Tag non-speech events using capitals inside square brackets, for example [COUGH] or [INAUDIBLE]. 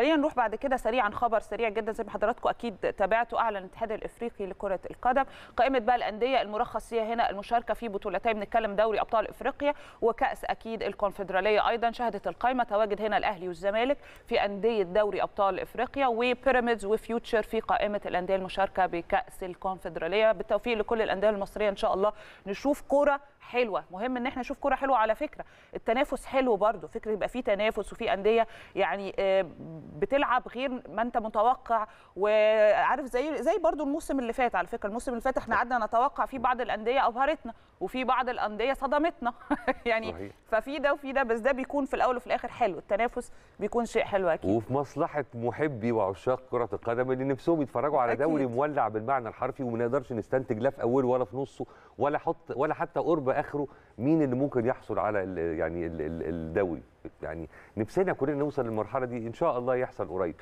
خلينا نروح بعد كده سريعا خبر سريع جدا زي ما حضراتكم اكيد تابعتوا اعلن الاتحاد الافريقي لكره القدم قائمه بقى الانديه المرخص فيها هنا المشاركه في بطولتين بنتكلم دوري ابطال افريقيا وكاس اكيد الكونفدراليه ايضا شهدت القائمه تواجد هنا الاهلي والزمالك في انديه دوري ابطال افريقيا وبيراميدز وفيوتشر في قائمه الانديه المشاركه بكاس الكونفدراليه بالتوفيق لكل الانديه المصريه ان شاء الله نشوف كوره حلوه مهم ان احنا نشوف كره حلوه على فكره التنافس حلو برده فكره يبقى في تنافس وفي انديه يعني آه، بتلعب غير ما انت متوقع وعارف زي زي برده الموسم اللي فات على فكره الموسم اللي فات احنا قعدنا نتوقع في بعض الانديه ابهرتنا وفي بعض الانديه صدمتنا [LAUGHS] يعني صحيح. ففي ده وفي ده بس ده بيكون في الاول وفي الاخر حلو التنافس بيكون شيء حلو اكيد وفي مصلحه محبي وعشاق كره القدم اللي نفسهم يتفرجوا على دوري مولع بالمعنى الحرفي وما نقدرش نستنتج لا في اوله ولا في نصه ولا حط ولا حتى قرب اخره مين اللي ممكن يحصل على الـ يعني الدوري يعني نفسنا كلنا نوصل للمرحله دي ان شاء الله يحصل قريب